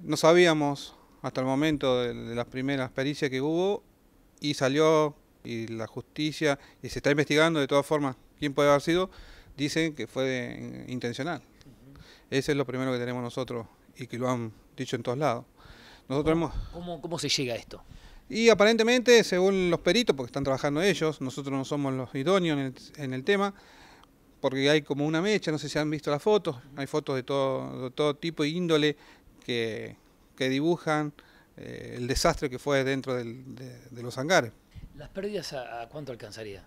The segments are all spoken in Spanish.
No sabíamos hasta el momento de, las primeras pericias que hubo y salió y la justicia y se está investigando de todas formas quién puede haber sido, dicen que fue intencional. Ese es lo primero que tenemos nosotros y que lo han dicho en todos lados. Nosotros ¿Cómo, ¿Cómo, se llega a esto? Y aparentemente, según los peritos, porque están trabajando ellos, nosotros no somos los idóneos en el, tema, porque hay como una mecha, no sé si han visto las fotos, hay fotos de todo, todo tipo e índole que, dibujan eh, el desastre que fue dentro de, los hangares. ¿Las pérdidas a, cuánto alcanzaría?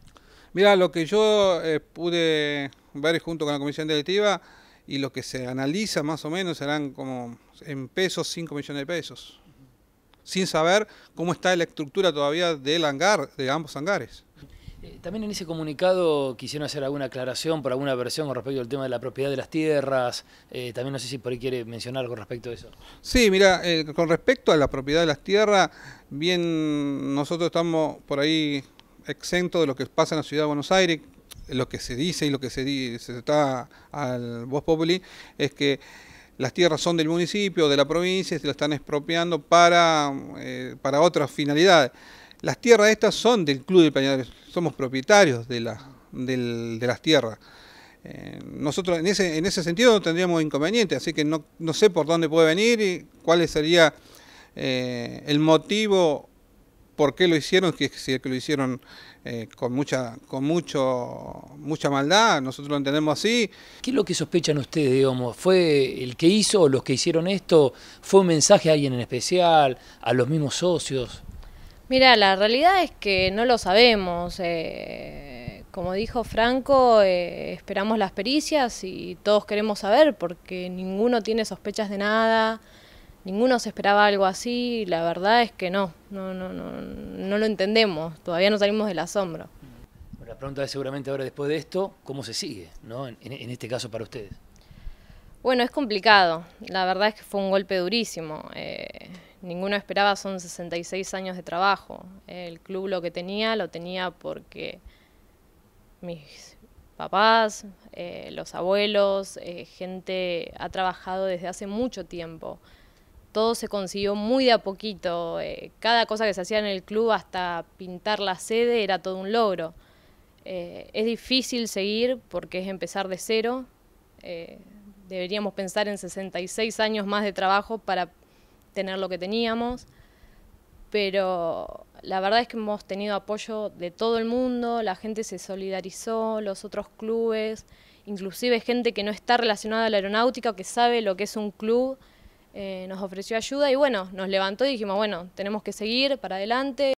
Mira, lo que yo eh, pude ver junto con la comisión directiva y lo que se analiza más o menos serán como en pesos 5 millones de pesos, sin saber cómo está la estructura todavía del hangar, de ambos hangares. Eh, también en ese comunicado quisieron hacer alguna aclaración por alguna versión con respecto al tema de la propiedad de las tierras. Eh, también no sé si por ahí quiere mencionar con respecto a eso. Sí, mira, eh, con respecto a la propiedad de las tierras, bien, nosotros estamos por ahí exentos de lo que pasa en la ciudad de Buenos Aires. Lo que se dice y lo que se, está al Voz Populi es que las tierras son del municipio, de la provincia, y se las están expropiando para otras finalidades. Las tierras estas son del Club de pañales somos propietarios de, las tierras. Eh, nosotros en ese, en ese sentido no tendríamos inconveniente, así que no, sé por dónde puede venir y cuál sería eh, el motivo por qué lo hicieron, que si es que lo hicieron eh, con mucha con mucho mucha maldad, nosotros lo entendemos así. ¿Qué es lo que sospechan ustedes, digamos? ¿Fue el que hizo o los que hicieron esto? ¿Fue un mensaje a alguien en especial, a los mismos socios? Mira, la realidad es que no lo sabemos. Eh, como dijo Franco, eh, esperamos las pericias y todos queremos saber porque ninguno tiene sospechas de nada, ninguno se esperaba algo así. La verdad es que no, no, no, no, no lo entendemos. Todavía no salimos del asombro. la pregunta es seguramente ahora después de esto, ¿cómo se sigue, no? en, este caso para ustedes? Bueno, es complicado. La verdad es que fue un golpe durísimo. Eh, ninguno esperaba son 66 años de trabajo. El club lo que tenía, lo tenía porque mis papás, eh, los abuelos, eh, gente ha trabajado desde hace mucho tiempo. Todo se consiguió muy de a poquito. Eh, cada cosa que se hacía en el club hasta pintar la sede era todo un logro. es difícil seguir porque es empezar de cero. deberíamos pensar en 66 años más de trabajo para tener lo que teníamos, pero la verdad es que hemos tenido apoyo de todo el mundo, la gente se solidarizó, los otros clubes, inclusive gente que no está relacionada a la aeronáutica, que sabe lo que es un club, eh, nos ofreció ayuda y bueno, nos levantó y dijimos, bueno, tenemos que seguir para adelante.